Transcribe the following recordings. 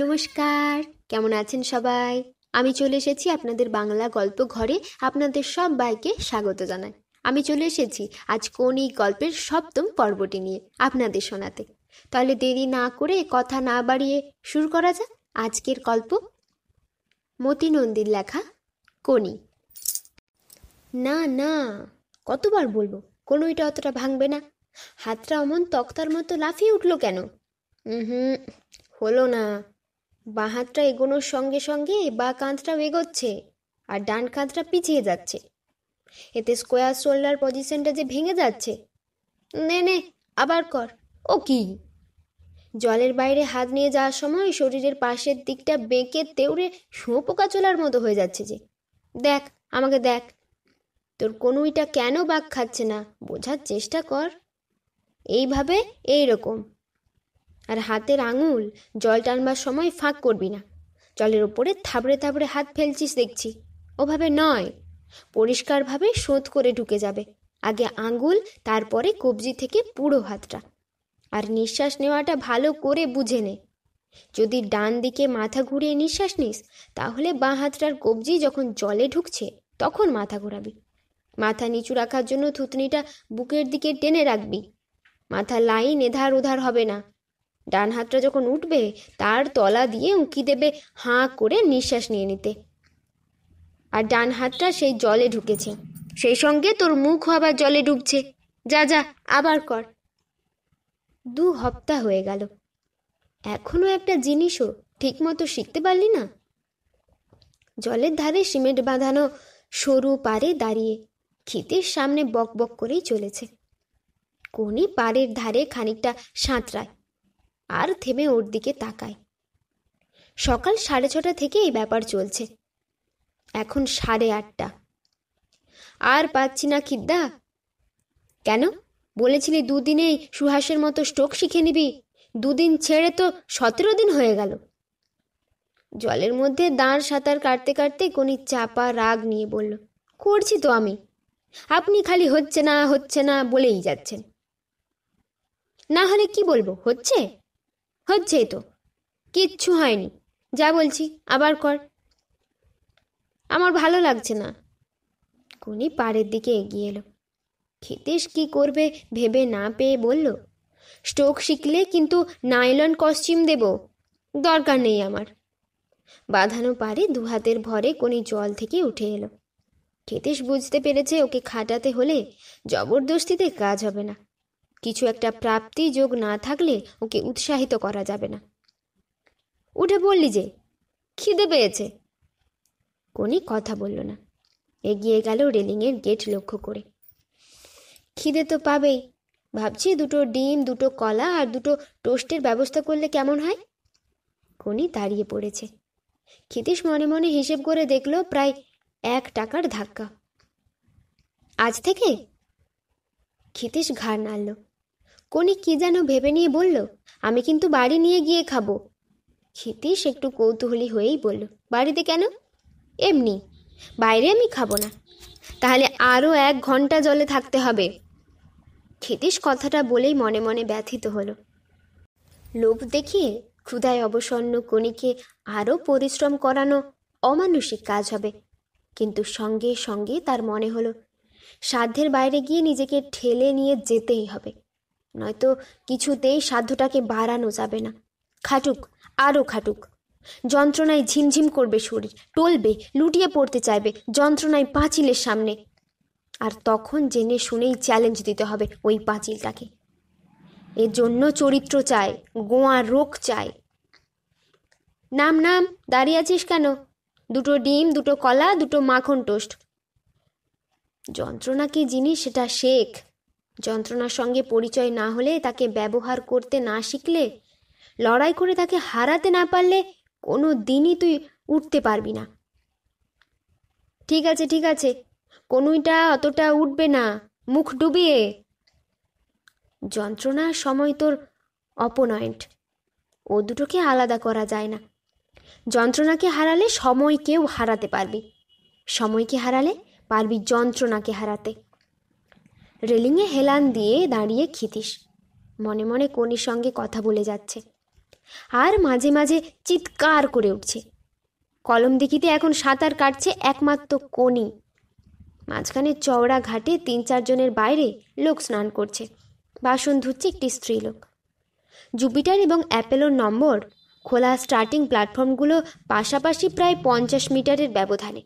নমস্কার কেমন আছেন সবাই আমি চলে এসেছি আপনাদের বাংলা গল্প ঘরে আপনাদের সব বাইকে স্বাগত জানাই আমি চলে এসেছি আজ কোন এই গল্পের সপ্তম পর্বটি নিয়ে আপনাদের শোনাতে তাহলে দেরি না করে কথা না বাড়িয়ে শুরু করা যাক আজকের গল্প মতি নন্দীর লেখা কোনি না না কতবার বলবো কোনোইটা অতটা ভাঙবে না হাতটা অমন তক্তার মতো লাফিয়ে উঠলো কেন হুম হলো না বাঁ হাতটা এগোনোর সঙ্গে সঙ্গে বা কাঁধটাও এগোচ্ছে আর ডান কাঁধটা পিছিয়ে যাচ্ছে এতে স্কোয়ার শোল্ডার পজিশনটা যে ভেঙে যাচ্ছে নে নে আবার কর ও কি জলের বাইরে হাত নিয়ে যাওয়ার সময় শরীরের পাশের দিকটা বেঁকে তেউড়ে পোকা চলার মতো হয়ে যাচ্ছে যে দেখ আমাকে দেখ তোর কোনোইটা কেন বাঘ খাচ্ছে না বোঝার চেষ্টা কর এইভাবে এই রকম আর হাতের আঙুল জল টানবার সময় ফাঁক করবি না জলের ওপরে থাবড়ে থাবড়ে হাত ফেলছিস দেখছি ওভাবে নয় পরিষ্কারভাবে শোধ করে ঢুকে যাবে আগে আঙুল তারপরে কবজি থেকে পুরো হাতটা আর নিঃশ্বাস নেওয়াটা ভালো করে বুঝে নে যদি ডান দিকে মাথা ঘুরিয়ে নিঃশ্বাস নিস তাহলে বাঁ হাতটার কবজি যখন জলে ঢুকছে তখন মাথা ঘোরাবি মাথা নিচু রাখার জন্য থুতনিটা বুকের দিকে টেনে রাখবি মাথা লাইন এধার ওধার হবে না ডান হাতটা যখন উঠবে তার তলা দিয়ে উঁকি দেবে হাঁ করে নিঃশ্বাস নিয়ে নিতে আর ডান হাতটা সেই জলে ঢুকেছে সেই সঙ্গে তোর মুখ আবার জলে ডুবছে যা যা আবার কর দু হপ্তা হয়ে গেল এখনো একটা জিনিসও ঠিকমতো শিখতে পারলি না জলের ধারে সিমেন্ট বাঁধানো সরু পারে দাঁড়িয়ে ক্ষেতের সামনে বক বক করেই চলেছে কোনি পাড়ের ধারে খানিকটা সাঁতরায় আর থেমে ওর দিকে তাকায় সকাল সাড়ে ছটা থেকে এই ব্যাপার চলছে এখন সাড়ে আটটা আর পাচ্ছি না খিদ্দা কেন বলেছিলি দুদিনেই সুহাসের মতো স্ট্রোক শিখে নিবি দুদিন ছেড়ে তো সতেরো দিন হয়ে গেল জলের মধ্যে দাঁড় সাঁতার কাটতে কাটতে কোনি চাপা রাগ নিয়ে বলল করছি তো আমি আপনি খালি হচ্ছে না হচ্ছে না বলেই যাচ্ছেন না হলে কি বলবো হচ্ছে হচ্ছেই তো কিচ্ছু হয়নি যা বলছি আবার কর আমার ভালো লাগছে না কোনি পাড়ের দিকে এগিয়ে এলো ক্ষিতেশ কি করবে ভেবে না পেয়ে বলল স্টোক শিখলে কিন্তু নাইলন কস্টিউম দেব দরকার নেই আমার বাঁধানো পারে দু হাতের ভরে কোনি জল থেকে উঠে এলো ক্ষিতেশ বুঝতে পেরেছে ওকে খাটাতে হলে জবরদস্তিতে কাজ হবে না কিছু একটা প্রাপ্তি যোগ না থাকলে ওকে উৎসাহিত করা যাবে না উঠে বললি যে খিদে পেয়েছে কোনি কথা বলল না এগিয়ে গেল রেলিংয়ের গেট লক্ষ্য করে খিদে তো পাবেই ভাবছি দুটো ডিম দুটো কলা আর দুটো টোস্টের ব্যবস্থা করলে কেমন হয় কোনি দাঁড়িয়ে পড়েছে ক্ষিতীশ মনে মনে হিসেব করে দেখল প্রায় এক টাকার ধাক্কা আজ থেকে ক্ষিতীশ ঘাড় নাড়ল কোনি কি যেন ভেবে নিয়ে বলল আমি কিন্তু বাড়ি নিয়ে গিয়ে খাবো ক্ষিতীশ একটু কৌতূহলী হয়েই বলল বাড়িতে কেন এমনি বাইরে আমি খাবো না তাহলে আরও এক ঘন্টা জলে থাকতে হবে ক্ষিতীশ কথাটা বলেই মনে মনে ব্যথিত হলো লোভ দেখিয়ে ক্ষুধায় অবসন্ন কণিকে আরও পরিশ্রম করানো অমানুষিক কাজ হবে কিন্তু সঙ্গে সঙ্গে তার মনে হলো সাধ্যের বাইরে গিয়ে নিজেকে ঠেলে নিয়ে যেতেই হবে নয়তো কিছুতেই সাধ্যটাকে বাড়ানো যাবে না খাটুক আরও খাটুক যন্ত্রণায় ঝিমঝিম করবে শরীর টলবে লুটিয়ে পড়তে চাইবে যন্ত্রণায় পাঁচিলের সামনে আর তখন জেনে শুনেই চ্যালেঞ্জ দিতে হবে ওই পাঁচিলটাকে এর জন্য চরিত্র চায় গোয়া রোগ চায় নাম নাম দাঁড়িয়ে আছিস কেন দুটো ডিম দুটো কলা দুটো মাখন টোস্ট যন্ত্রণা কি জিনিস সেটা শেখ যন্ত্রণার সঙ্গে পরিচয় না হলে তাকে ব্যবহার করতে না শিখলে লড়াই করে তাকে হারাতে না পারলে কোনো দিনই তুই উঠতে পারবি না ঠিক আছে ঠিক আছে কোনোইটা অতটা উঠবে না মুখ ডুবিয়ে যন্ত্রণার সময় তোর অপনয়েন্ট ও দুটোকে আলাদা করা যায় না যন্ত্রণাকে হারালে সময়কেও হারাতে পারবি সময়কে হারালে পারবি যন্ত্রণাকে হারাতে রেলিংয়ে হেলান দিয়ে দাঁড়িয়ে ক্ষিতীশ মনে মনে কনির সঙ্গে কথা বলে যাচ্ছে আর মাঝে মাঝে চিৎকার করে উঠছে কলম দেখিতে এখন সাঁতার কাটছে একমাত্র কনি মাঝখানে চওড়া ঘাটে তিন চারজনের বাইরে লোক স্নান করছে বাসন ধুচ্ছে একটি স্ত্রীলোক জুপিটার এবং অ্যাপেলোর নম্বর খোলা স্টার্টিং প্ল্যাটফর্মগুলো পাশাপাশি প্রায় পঞ্চাশ মিটারের ব্যবধানে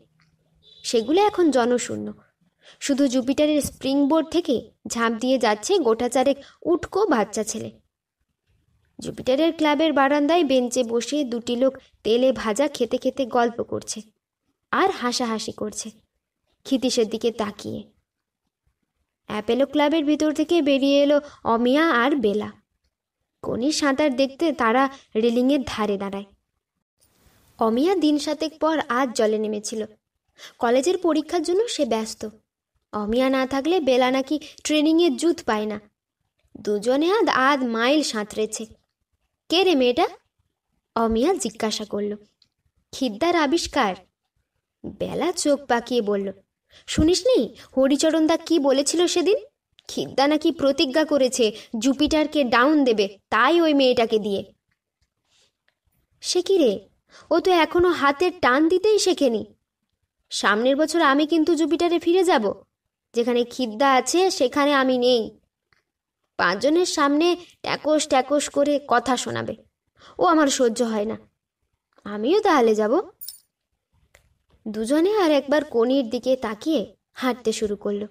সেগুলো এখন জনশূন্য শুধু জুপিটারের স্প্রিং বোর্ড থেকে ঝাঁপ দিয়ে যাচ্ছে গোটা চারেক উটকো বাচ্চা ছেলে জুপিটারের ক্লাবের বারান্দায় বেঞ্চে বসে দুটি লোক তেলে ভাজা খেতে খেতে গল্প করছে আর হাসাহাসি করছে খিতিশের দিকে তাকিয়ে অ্যাপেলো ক্লাবের ভিতর থেকে বেরিয়ে এলো অমিয়া আর বেলা কনি সাঁতার দেখতে তারা রেলিংয়ের ধারে দাঁড়ায় অমিয়া দিন সাতেক পর আজ জলে নেমেছিল কলেজের পরীক্ষার জন্য সে ব্যস্ত অমিয়া না থাকলে বেলা নাকি ট্রেনিংয়ের জুত পায় না দুজনে আধ আধ মাইল সাঁতরেছে কে রে মেয়েটা অমিয়া জিজ্ঞাসা করল খিদ্দার আবিষ্কার বেলা চোখ পাকিয়ে বলল শুনিসনি দা কি বলেছিল সেদিন খিদ্দা নাকি প্রতিজ্ঞা করেছে জুপিটারকে ডাউন দেবে তাই ওই মেয়েটাকে দিয়ে সে কি রে ও তো এখনো হাতের টান দিতেই শেখেনি সামনের বছর আমি কিন্তু জুপিটারে ফিরে যাব যেখানে খিদ্দা আছে সেখানে আমি নেই পাঁচজনের সামনে ট্যাকস ট্যাকস করে কথা শোনাবে ও আমার সহ্য হয় না আমিও তাহলে যাব দুজনে আর একবার কনির দিকে তাকিয়ে হাঁটতে শুরু করলো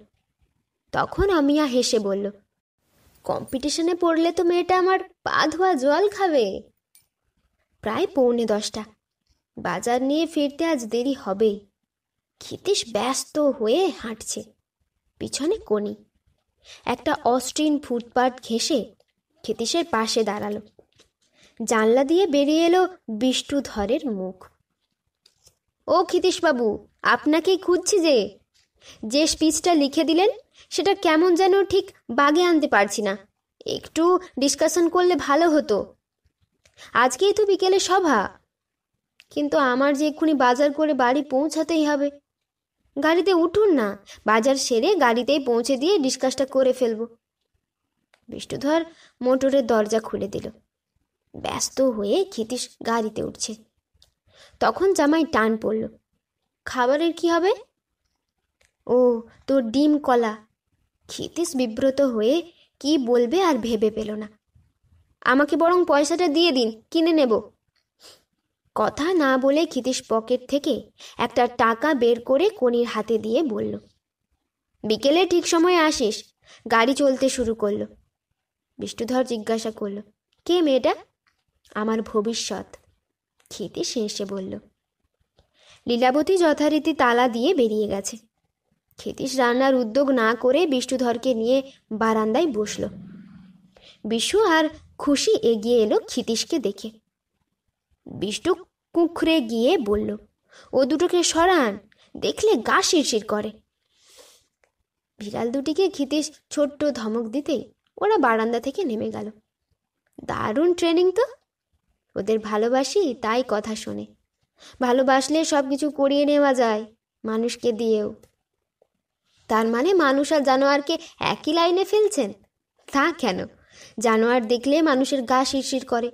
তখন আমিয়া হেসে বলল কম্পিটিশনে পড়লে তো মেয়েটা আমার পা ধোয়া জল খাবে প্রায় পৌনে দশটা বাজার নিয়ে ফিরতে আজ দেরি হবেই ক্ষিতিশ ব্যস্ত হয়ে হাঁটছে পিছনে কনি একটা অস্ট্রিন ফুটপাথ ঘেঁষে ক্ষেতিসের পাশে দাঁড়ালো জানলা দিয়ে বেরিয়ে এলো বিষ্ণুধরের মুখ ও ক্ষিতীশবাবু আপনাকেই খুঁজছি যে যে স্পিচটা লিখে দিলেন সেটা কেমন যেন ঠিক বাগে আনতে পারছি না একটু ডিসকাশন করলে ভালো হতো আজকেই তো বিকেলে সভা কিন্তু আমার যে এক্ষুনি বাজার করে বাড়ি পৌঁছাতেই হবে গাড়িতে উঠুন না বাজার সেরে গাড়িতেই পৌঁছে দিয়ে ডিসকাসটা করে ফেলব বিষ্ণুধর মোটরের দরজা খুলে দিল ব্যস্ত হয়ে ক্ষিতীশ গাড়িতে উঠছে তখন জামাই টান পড়ল খাবারের কি হবে ও তোর ডিম কলা ক্ষিতীশ বিব্রত হয়ে কি বলবে আর ভেবে পেল না আমাকে বরং পয়সাটা দিয়ে দিন কিনে নেবো কথা না বলে ক্ষিতীশ পকেট থেকে একটা টাকা বের করে কনির হাতে দিয়ে বলল বিকেলে ঠিক সময় আসিস গাড়ি চলতে শুরু করলো বিষ্ণুধর জিজ্ঞাসা করলো কে মেয়েটা আমার ভবিষ্যৎ ক্ষিতীশ হেসে বলল লীলাবতী যথারীতি তালা দিয়ে বেরিয়ে গেছে ক্ষিতীশ রান্নার উদ্যোগ না করে বিষ্ণুধরকে নিয়ে বারান্দায় বসল বিশু আর খুশি এগিয়ে এলো ক্ষিতীশকে দেখে বিষ্টু কুঁকড়ে গিয়ে বলল ও দুটোকে সরান দেখলে গা শিরশির করে বিড়াল দুটিকে খিতে ছোট্ট ধমক দিতে ওরা বারান্দা থেকে নেমে গেল দারুণ ট্রেনিং তো ওদের ভালোবাসি তাই কথা শোনে ভালোবাসলে সব কিছু করিয়ে নেওয়া যায় মানুষকে দিয়েও তার মানে মানুষ আর জানোয়ারকে একই লাইনে ফেলছেন তা কেন জানোয়ার দেখলে মানুষের গা শিরশির করে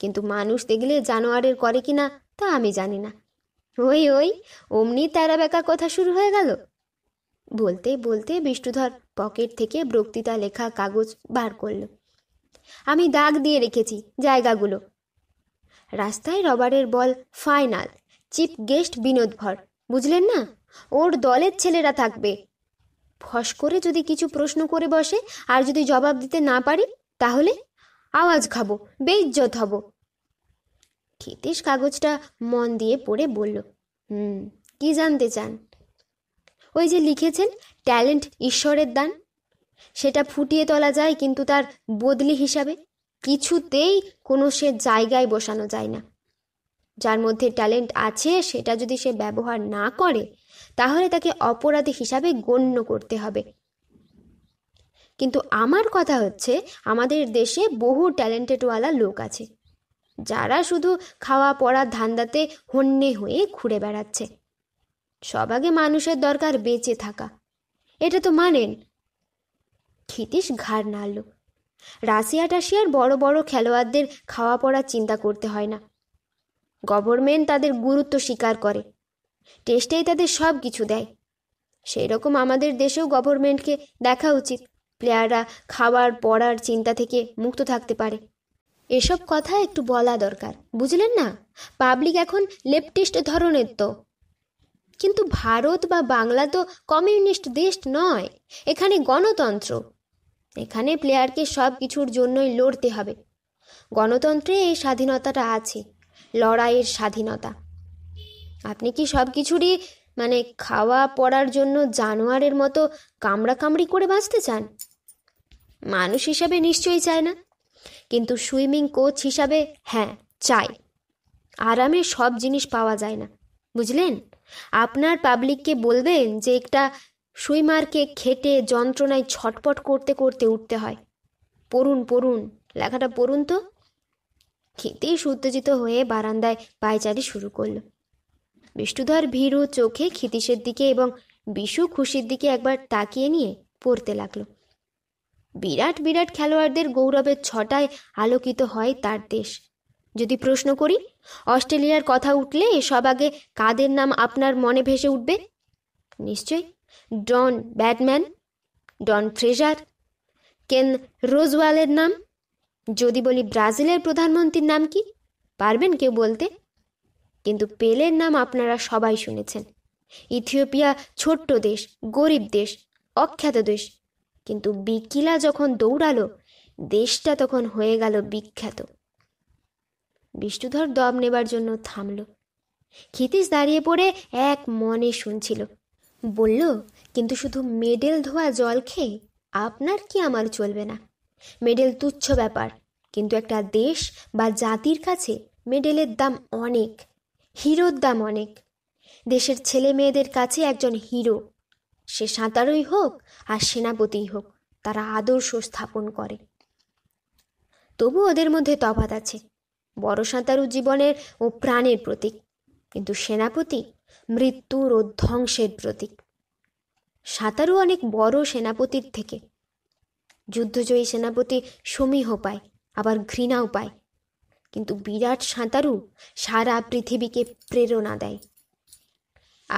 কিন্তু মানুষ দেখলে জানোয়ারের করে কি না তা আমি জানি না ওই ওই অমনি তেরা বেকা কথা শুরু হয়ে গেল বলতে বলতে বিষ্ণুধর পকেট থেকে বক্তৃতা লেখা কাগজ বার করল আমি দাগ দিয়ে রেখেছি জায়গাগুলো রাস্তায় রবারের ball final chief guest Binod ভর বুঝলেন না ওর দলের ছেলেরা থাকবে ফস করে যদি কিছু প্রশ্ন করে বসে আর যদি জবাব দিতে না পারি তাহলে আওয়াজ খাবো বেইজ্জত হব ক্ষিতীশ কাগজটা মন দিয়ে পড়ে বলল হুম কি জানতে চান ওই যে লিখেছেন ট্যালেন্ট ঈশ্বরের দান সেটা ফুটিয়ে তোলা যায় কিন্তু তার বদলি হিসাবে কিছুতেই কোনো সে জায়গায় বসানো যায় না যার মধ্যে ট্যালেন্ট আছে সেটা যদি সে ব্যবহার না করে তাহলে তাকে অপরাধী হিসাবে গণ্য করতে হবে কিন্তু আমার কথা হচ্ছে আমাদের দেশে বহু ট্যালেন্টেডওয়ালা লোক আছে যারা শুধু খাওয়া পড়া ধান্দাতে হন্যে হয়ে ঘুরে বেড়াচ্ছে সব আগে মানুষের দরকার বেঁচে থাকা এটা তো মানেন ক্ষিতিশ ঘাড় নাড়ল রাশিয়া টাশিয়ার বড় বড় খেলোয়াড়দের খাওয়া পড়া চিন্তা করতে হয় না গভর্নমেন্ট তাদের গুরুত্ব স্বীকার করে টেস্টেই তাদের সব কিছু দেয় সেই রকম আমাদের দেশেও গভর্নমেন্টকে দেখা উচিত প্লেয়াররা খাবার পড়ার চিন্তা থেকে মুক্ত থাকতে পারে এসব কথা একটু বলা দরকার বুঝলেন না পাবলিক এখন লেফটিস্ট ধরনের তো কিন্তু ভারত বা বাংলা তো কমিউনিস্ট দেশ নয় এখানে গণতন্ত্র এখানে প্লেয়ারকে সব কিছুর জন্যই লড়তে হবে গণতন্ত্রে এই স্বাধীনতাটা আছে লড়াইয়ের স্বাধীনতা আপনি কি সব কিছুরই মানে খাওয়া পড়ার জন্য জানোয়ারের মতো কামড়াকামড়ি করে বাঁচতে চান মানুষ হিসাবে নিশ্চয়ই চায় না কিন্তু সুইমিং কোচ হিসাবে হ্যাঁ চাই আরামে সব জিনিস পাওয়া যায় না বুঝলেন আপনার পাবলিককে বলবেন যে একটা সুইমারকে খেটে যন্ত্রণায় ছটপট করতে করতে উঠতে হয় পড়ুন পড়ুন লেখাটা পড়ুন তো খেতেই সুত্তেজিত হয়ে বারান্দায় পায়চারি শুরু করলো বিষ্ণুধর ভীরু চোখে ক্ষিতিশের দিকে এবং বিশু খুশির দিকে একবার তাকিয়ে নিয়ে পড়তে লাগলো বিরাট বিরাট খেলোয়াড়দের গৌরবের ছটায় আলোকিত হয় তার দেশ যদি প্রশ্ন করি অস্ট্রেলিয়ার কথা উঠলে সব আগে কাদের নাম আপনার মনে ভেসে উঠবে নিশ্চয় ডন ব্যাটম্যান ডন ফ্রেজার কেন রোজওয়ালের নাম যদি বলি ব্রাজিলের প্রধানমন্ত্রীর নাম কি পারবেন কেউ বলতে কিন্তু পেলের নাম আপনারা সবাই শুনেছেন ইথিওপিয়া ছোট্ট দেশ গরিব দেশ অখ্যাত দেশ কিন্তু বিকিলা যখন দৌড়ালো দেশটা তখন হয়ে গেল বিখ্যাত বিষ্ণুধর দম নেবার জন্য থামল ক্ষিতিস দাঁড়িয়ে পড়ে এক মনে শুনছিল বলল কিন্তু শুধু মেডেল ধোয়া জল খেয়ে আপনার কি আমার চলবে না মেডেল তুচ্ছ ব্যাপার কিন্তু একটা দেশ বা জাতির কাছে মেডেলের দাম অনেক হিরোর দাম অনেক দেশের ছেলে মেয়েদের কাছে একজন হিরো সে সাঁতারুই হোক আর সেনাপতিই হোক তারা আদর্শ স্থাপন করে তবু ওদের মধ্যে তফাত আছে বড় সাঁতারু জীবনের ও প্রাণের প্রতীক কিন্তু সেনাপতি মৃত্যুর ও ধ্বংসের প্রতীক সাঁতারু অনেক বড় সেনাপতির থেকে যুদ্ধজয়ী সেনাপতি সমীহ পায় আবার ঘৃণাও পায় কিন্তু বিরাট সাঁতারু সারা পৃথিবীকে প্রেরণা দেয়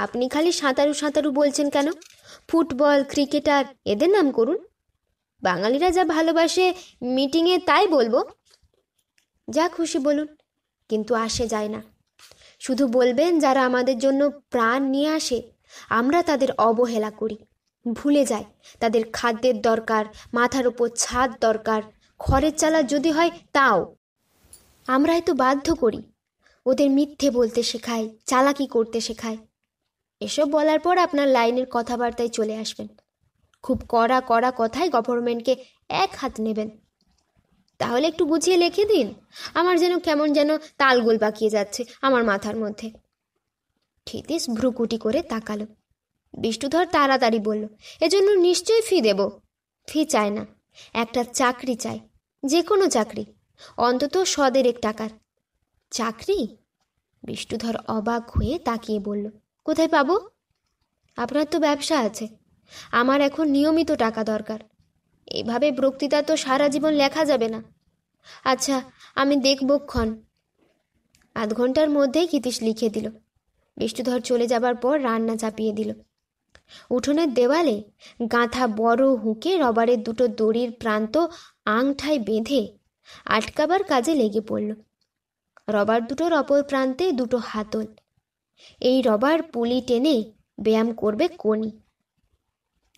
আপনি খালি সাঁতারু সাঁতারু বলছেন কেন ফুটবল ক্রিকেটার এদের নাম করুন বাঙালিরা যা ভালোবাসে মিটিংয়ে তাই বলবো যা খুশি বলুন কিন্তু আসে যায় না শুধু বলবেন যারা আমাদের জন্য প্রাণ নিয়ে আসে আমরা তাদের অবহেলা করি ভুলে যাই তাদের খাদ্যের দরকার মাথার ওপর ছাদ দরকার খরের চালা যদি হয় তাও আমরা হয়তো বাধ্য করি ওদের মিথ্যে বলতে শেখায় চালাকি করতে শেখায় এসব বলার পর আপনার লাইনের কথাবার্তায় চলে আসবেন খুব কড়া কড়া কথায় গভর্নমেন্টকে এক হাত নেবেন তাহলে একটু গুছিয়ে লিখে দিন আমার যেন কেমন যেন তালগোল পাকিয়ে যাচ্ছে আমার মাথার মধ্যে ক্ষিতিশ ভ্রুকুটি করে তাকালো বিষ্ণুধর তাড়াতাড়ি বলল এজন্য নিশ্চয়ই ফি দেব ফি চায় না একটা চাকরি চাই যে কোনো চাকরি অন্তত সদের এক টাকার চাকরি বিষ্ণুধর অবাক হয়ে তাকিয়ে বলল কোথায় পাবো আপনার তো ব্যবসা আছে আমার এখন নিয়মিত টাকা দরকার এভাবে বক্তৃতা তো সারা জীবন লেখা যাবে না আচ্ছা আমি ক্ষণ আধ ঘন্টার মধ্যেই কিতিশ লিখে দিল বিষ্ণুধর চলে যাবার পর রান্না চাপিয়ে দিল উঠোনের দেওয়ালে গাঁথা বড় হুঁকে রবারের দুটো দড়ির প্রান্ত আংঠায় বেঁধে আটকাবার কাজে লেগে পড়ল রবার দুটোর অপর প্রান্তে দুটো হাতল এই রবার পুলি টেনে ব্যায়াম করবে কোনি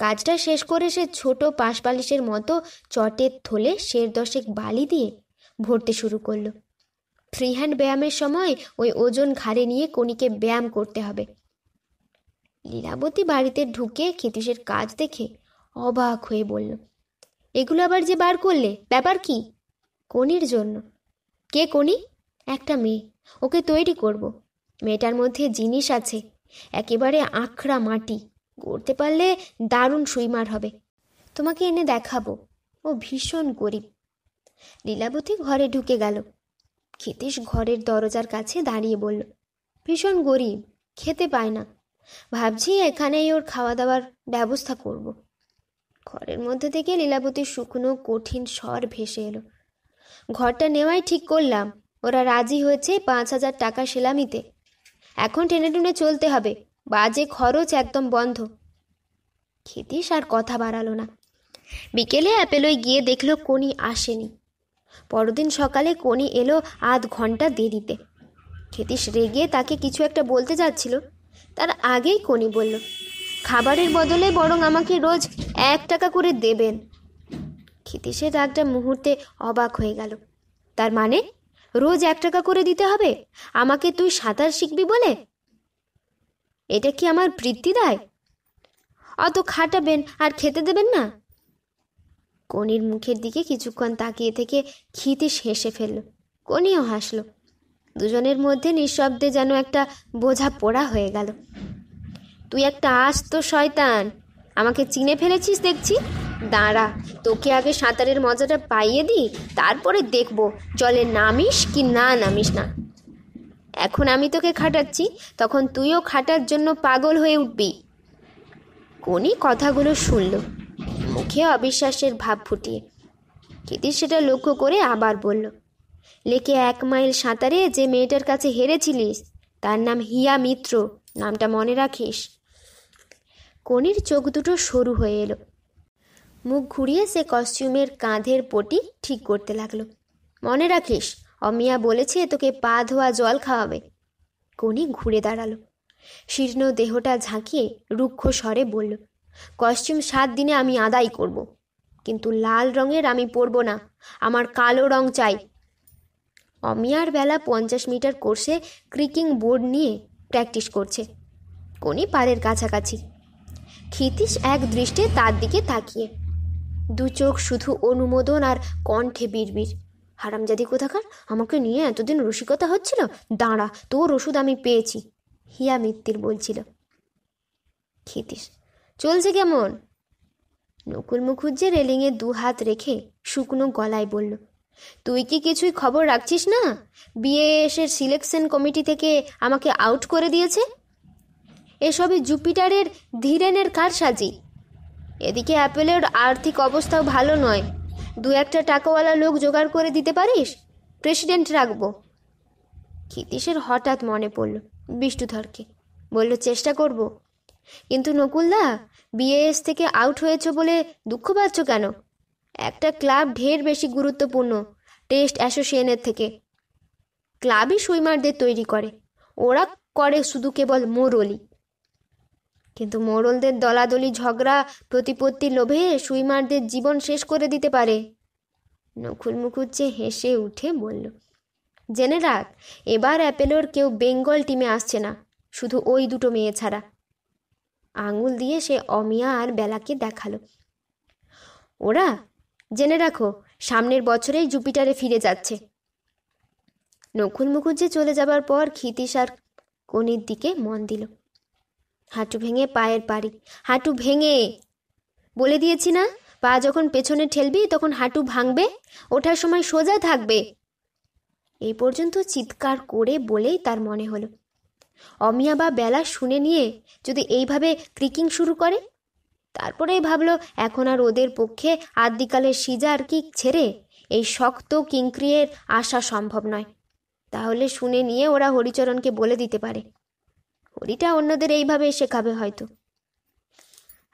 কাজটা শেষ করে সে ছোট পাশপালিশের মতো চটের থলে শের দশেক বালি দিয়ে ভরতে শুরু করলো ফ্রি হ্যান্ড ব্যায়ামের সময় ওই ওজন ঘাড়ে নিয়ে কোনিকে ব্যায়াম করতে হবে লীলাবতী বাড়িতে ঢুকে ক্ষিতীশের কাজ দেখে অবাক হয়ে বলল এগুলো আবার যে বার করলে ব্যাপার কি কোনির জন্য কে কোনি একটা মেয়ে ওকে তৈরি করব মেয়েটার মধ্যে জিনিস আছে একেবারে আঁকড়া মাটি গড়তে পারলে দারুণ সুইমার হবে তোমাকে এনে দেখাবো ও ভীষণ গরিব লীলাবতী ঘরে ঢুকে গেল ক্ষিতীশ ঘরের দরজার কাছে দাঁড়িয়ে বলল ভীষণ গরিব খেতে পায় না ভাবছি এখানেই ওর খাওয়া দাওয়ার ব্যবস্থা করব। ঘরের মধ্যে থেকে লীলাবতীর শুকনো কঠিন স্বর ভেসে এলো ঘরটা নেওয়াই ঠিক করলাম ওরা রাজি হয়েছে পাঁচ হাজার টাকা সেলামিতে এখন টেনে টুনে চলতে হবে বাজে খরচ একদম বন্ধ ক্ষিতীশ আর কথা বাড়ালো না বিকেলে অ্যাপেলোয় গিয়ে দেখলো কোনি আসেনি পরদিন সকালে কোনি এলো আধ ঘন্টা দেরিতে ক্ষিতীশ রেগে তাকে কিছু একটা বলতে যাচ্ছিল তার আগেই কোনি বলল খাবারের বদলে বরং আমাকে রোজ এক টাকা করে দেবেন ক্ষিতীশের রাগটা মুহূর্তে অবাক হয়ে গেল তার মানে রোজ এক টাকা করে দিতে হবে আমাকে তুই সাঁতার শিখবি বলে এটা কি আমার বৃত্তি দেয় অত খাটাবেন আর খেতে দেবেন না কনির মুখের দিকে কিছুক্ষণ তাকিয়ে থেকে খিতে হেসে ফেলল কনিও হাসল দুজনের মধ্যে নিঃশব্দে যেন একটা বোঝা পড়া হয়ে গেল তুই একটা আস্ত শয়তান আমাকে চিনে ফেলেছিস দেখছি দাঁড়া তোকে আগে সাঁতারের মজাটা পাইয়ে দিই তারপরে দেখব জলে নামিস কি না নামিস না এখন আমি তোকে খাটাচ্ছি তখন তুইও খাটার জন্য পাগল হয়ে উঠবি কোনি কথাগুলো শুনল মুখে অবিশ্বাসের ভাব ফুটিয়ে কেদি সেটা লক্ষ্য করে আবার বলল লেকে এক মাইল সাঁতারে যে মেয়েটার কাছে হেরেছিলিস তার নাম হিয়া মিত্র নামটা মনে রাখিস কনির চোখ দুটো সরু হয়ে এলো মুখ ঘুরিয়ে সে কস্টিউমের কাঁধের পটি ঠিক করতে লাগলো মনে রাখিস অমিয়া বলেছে তোকে পা ধোয়া জল খাওয়াবে কনি ঘুরে দাঁড়ালো শীর্ণ দেহটা ঝাঁকিয়ে রুক্ষ স্বরে বলল কস্টিউম সাত দিনে আমি আদায় করব। কিন্তু লাল রঙের আমি পরব না আমার কালো রং চাই অমিয়ার বেলা পঞ্চাশ মিটার কোর্সে ক্রিকিং বোর্ড নিয়ে প্র্যাকটিস করছে কোনি পাড়ের কাছাকাছি ক্ষিতিস এক দৃষ্টে তার দিকে তাকিয়ে দু চোখ শুধু অনুমোদন আর কণ্ঠে বিড়বির হারামজাদি কোথাকার আমাকে নিয়ে এতদিন রসিকতা হচ্ছিল দাঁড়া তোর ওষুধ আমি পেয়েছি হিয়া মিত্তির বলছিল ক্ষিতিশ চলছে কেমন নকুল মুখুজ্জে রেলিংয়ে দু হাত রেখে শুকনো গলায় বলল তুই কি কিছুই খবর রাখছিস না বিএএসের সিলেকশন কমিটি থেকে আমাকে আউট করে দিয়েছে এসবই জুপিটারের ধীরেনের কারসাজি এদিকে অ্যাপেলের আর্থিক অবস্থাও ভালো নয় দু একটা টাকাওয়ালা লোক জোগাড় করে দিতে পারিস প্রেসিডেন্ট রাখবো ক্ষিতীশের হঠাৎ মনে পড়ল বিষ্ণুধরকে বলল চেষ্টা করব। কিন্তু নকুলদা বিএএস থেকে আউট হয়েছ বলে দুঃখ পাচ্ছ কেন একটা ক্লাব ঢের বেশি গুরুত্বপূর্ণ টেস্ট অ্যাসোসিয়েশনের থেকে ক্লাবই সুইমারদের তৈরি করে ওরা করে শুধু কেবল মোরলি কিন্তু মোড়লদের দলাদলি ঝগড়া প্রতিপত্তির লোভে সুইমারদের জীবন শেষ করে দিতে পারে নখুল মুখুজ্জে হেসে উঠে বলল জেনে রাখ এবার অ্যাপেলোর কেউ বেঙ্গল টিমে আসছে না শুধু ওই দুটো মেয়ে ছাড়া আঙুল দিয়ে সে অমিয়া আর বেলাকে দেখালো ওরা জেনে রাখো সামনের বছরেই জুপিটারে ফিরে যাচ্ছে নখুল মুখুজ্জে চলে যাবার পর ক্ষিতিসার কোণের দিকে মন দিল হাঁটু ভেঙে পায়ের পারি হাঁটু ভেঙে বলে দিয়েছি না পা যখন পেছনে ঠেলবি তখন হাঁটু ভাঙবে ওঠার সময় সোজা থাকবে এই পর্যন্ত চিৎকার করে বলেই তার মনে হলো অমিয়া বা বেলা শুনে নিয়ে যদি এইভাবে ক্রিকিং শুরু করে তারপরেই ভাবলো এখন আর ওদের পক্ষে আদ্যিকালের সিজার কিক ছেড়ে এই শক্ত কিংক্রিয়ের আসা সম্ভব নয় তাহলে শুনে নিয়ে ওরা হরিচরণকে বলে দিতে পারে হরিটা অন্যদের এইভাবে শেখাবে হয়তো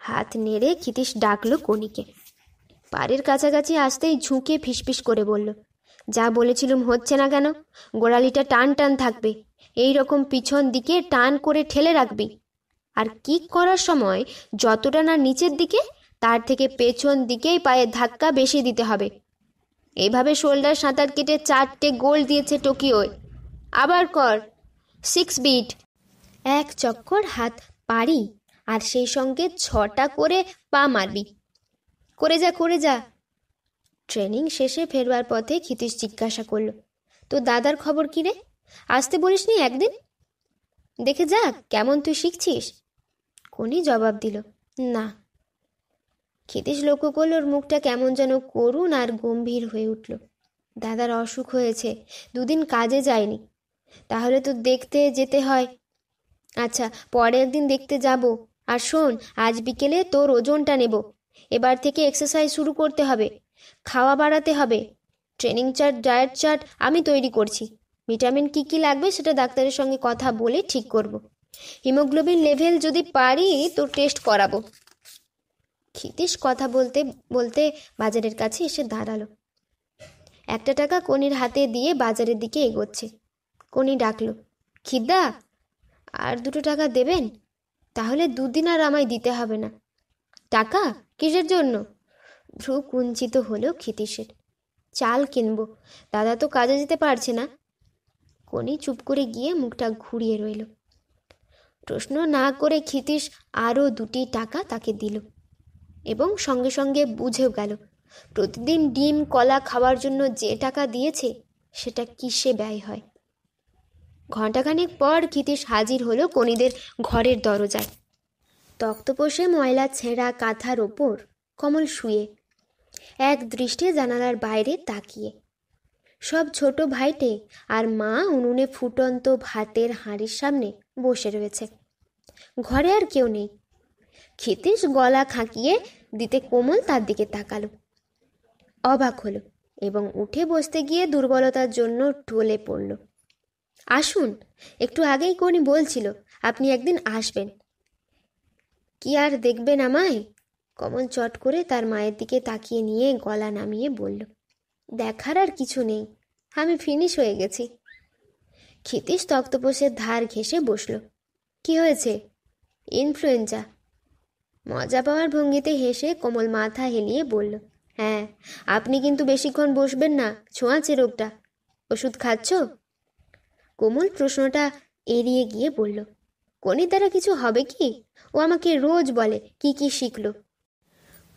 হাত নেড়ে ক্ষিতিশ ডাকলো কনিকে পাড়ের কাছাকাছি আসতেই ঝুঁকে ফিসফিস করে বলল যা বলেছিলুম হচ্ছে না কেন গোড়ালিটা টান টান থাকবে এই রকম পিছন দিকে টান করে ঠেলে রাখবি আর কিক করার সময় যতটা না নিচের দিকে তার থেকে পেছন দিকেই পায়ে ধাক্কা বেশি দিতে হবে এইভাবে শোল্ডার সাঁতার কেটে চারটে গোল দিয়েছে টোকিওয় আবার কর সিক্স বিট এক চক্কর হাত পারি আর সেই সঙ্গে ছটা করে পা মারবি করে যা করে যা ট্রেনিং শেষে ফেরবার পথে ক্ষিতিশ জিজ্ঞাসা করল তো দাদার খবর কি রে আসতে বলিস নি একদিন দেখে যা কেমন তুই শিখছিস কোনি জবাব দিল না ক্ষিতিশ লক্ষ্য করল ওর মুখটা কেমন যেন করুণ আর গম্ভীর হয়ে উঠল দাদার অসুখ হয়েছে দুদিন কাজে যায়নি তাহলে তো দেখতে যেতে হয় আচ্ছা পরের দিন দেখতে যাব আর শোন আজ বিকেলে তোর ওজনটা নেব এবার থেকে এক্সারসাইজ শুরু করতে হবে খাওয়া বাড়াতে হবে ট্রেনিং চার্ট ডায়েট চার্ট আমি তৈরি করছি ভিটামিন কি কি লাগবে সেটা ডাক্তারের সঙ্গে কথা বলে ঠিক করব। হিমোগ্লোবিন লেভেল যদি পারি তো টেস্ট করাবো ক্ষিতিস কথা বলতে বলতে বাজারের কাছে এসে দাঁড়ালো একটা টাকা কনির হাতে দিয়ে বাজারের দিকে এগোচ্ছে কনি ডাকলো খিদা আর দুটো টাকা দেবেন তাহলে দুদিন আর আমায় দিতে হবে না টাকা কিসের জন্য ভ্রু কুঞ্চিত হলেও ক্ষিতীশের চাল কিনবো দাদা তো কাজে যেতে পারছে না কোনি চুপ করে গিয়ে মুখটা ঘুরিয়ে রইল প্রশ্ন না করে ক্ষিতীশ আরও দুটি টাকা তাকে দিল এবং সঙ্গে সঙ্গে বুঝেও গেল প্রতিদিন ডিম কলা খাওয়ার জন্য যে টাকা দিয়েছে সেটা কিসে ব্যয় হয় ঘণ্টাখানেক পর ক্ষিতিশ হাজির হলো কনিদের ঘরের দরজায় তক্তপোষে ময়লা ছেঁড়া কাঁথার ওপর কমল শুয়ে এক দৃষ্টে জানালার বাইরে তাকিয়ে সব ছোট ভাইটে আর মা উনুনে ফুটন্ত ভাতের হাঁড়ির সামনে বসে রয়েছে ঘরে আর কেউ নেই ক্ষিতিশ গলা খাঁকিয়ে দিতে কোমল তার দিকে তাকালো অবাক হলো এবং উঠে বসতে গিয়ে দুর্বলতার জন্য টলে পড়লো আসুন একটু আগেই কোনি বলছিল আপনি একদিন আসবেন কি আর দেখবেন আমায় কমল চট করে তার মায়ের দিকে তাকিয়ে নিয়ে গলা নামিয়ে বলল দেখার আর কিছু নেই আমি ফিনিশ হয়ে গেছি ক্ষিতিশ তক্তপোষের ধার ঘেসে বসল কি হয়েছে ইনফ্লুয়েঞ্জা মজা পাওয়ার ভঙ্গিতে হেসে কোমল মাথা হেলিয়ে বলল হ্যাঁ আপনি কিন্তু বেশিক্ষণ বসবেন না ছোঁয়াচে রোগটা ওষুধ খাচ্ছ কোমল প্রশ্নটা এড়িয়ে গিয়ে বলল কণির দ্বারা কিছু হবে কি ও আমাকে রোজ বলে কি কি শিখল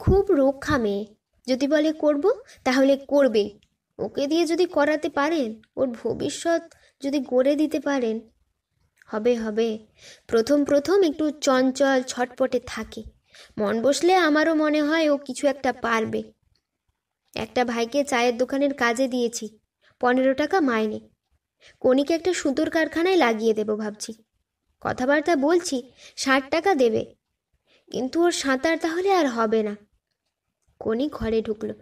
খুব রক্ষা মেয়ে যদি বলে করব তাহলে করবে ওকে দিয়ে যদি করাতে পারেন ওর ভবিষ্যৎ যদি গড়ে দিতে পারেন হবে হবে প্রথম প্রথম একটু চঞ্চল ছটপটে থাকে মন বসলে আমারও মনে হয় ও কিছু একটা পারবে একটা ভাইকে চায়ের দোকানের কাজে দিয়েছি পনেরো টাকা মাইনে কনিকে একটা সুতোর কারখানায় লাগিয়ে দেব ভাবছি কথাবার্তা বলছি ষাট টাকা দেবে কিন্তু ওর সাঁতার তাহলে আর হবে না কনি ঘরে ঢুকলো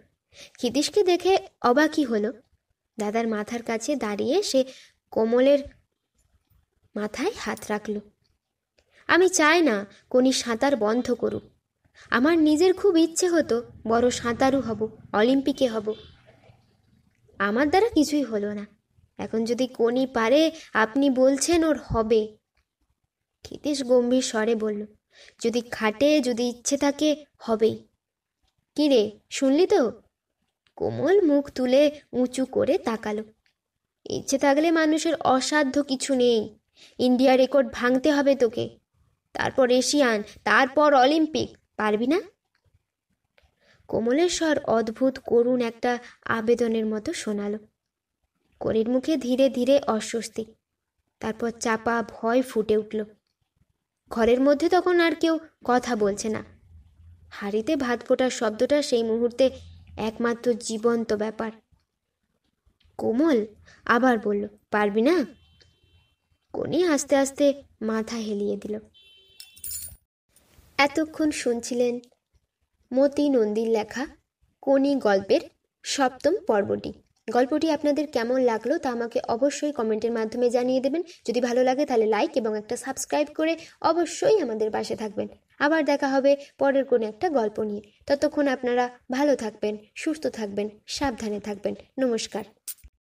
ক্ষিতীশকে দেখে অবাকই হলো দাদার মাথার কাছে দাঁড়িয়ে সে কোমলের মাথায় হাত রাখল আমি চাই না কোনি সাঁতার বন্ধ করুক আমার নিজের খুব ইচ্ছে হতো বড় সাঁতারু হব অলিম্পিকে হব আমার দ্বারা কিছুই হলো না এখন যদি কোনি পারে আপনি বলছেন ওর হবে ক্ষিতেশ গম্ভীর স্বরে বলল যদি খাটে যদি ইচ্ছে থাকে হবেই কী রে শুনলি তো কোমল মুখ তুলে উঁচু করে তাকালো ইচ্ছে থাকলে মানুষের অসাধ্য কিছু নেই ইন্ডিয়া রেকর্ড ভাঙতে হবে তোকে তারপর এশিয়ান তারপর অলিম্পিক পারবি না কোমলের স্বর অদ্ভুত করুণ একটা আবেদনের মতো শোনালো করির মুখে ধীরে ধীরে অস্বস্তি তারপর চাপা ভয় ফুটে উঠল ঘরের মধ্যে তখন আর কেউ কথা বলছে না হাড়িতে ভাত ফোটার শব্দটা সেই মুহূর্তে একমাত্র জীবন্ত ব্যাপার কোমল আবার বলল পারবি না কোনি আস্তে আস্তে মাথা হেলিয়ে দিল এতক্ষণ শুনছিলেন মতি নন্দীর লেখা কোনি গল্পের সপ্তম পর্বটি গল্পটি আপনাদের কেমন লাগলো তা আমাকে অবশ্যই কমেন্টের মাধ্যমে জানিয়ে দেবেন যদি ভালো লাগে তাহলে লাইক এবং একটা সাবস্ক্রাইব করে অবশ্যই আমাদের পাশে থাকবেন আবার দেখা হবে পরের কোনো একটা গল্প নিয়ে ততক্ষণ আপনারা ভালো থাকবেন সুস্থ থাকবেন সাবধানে থাকবেন নমস্কার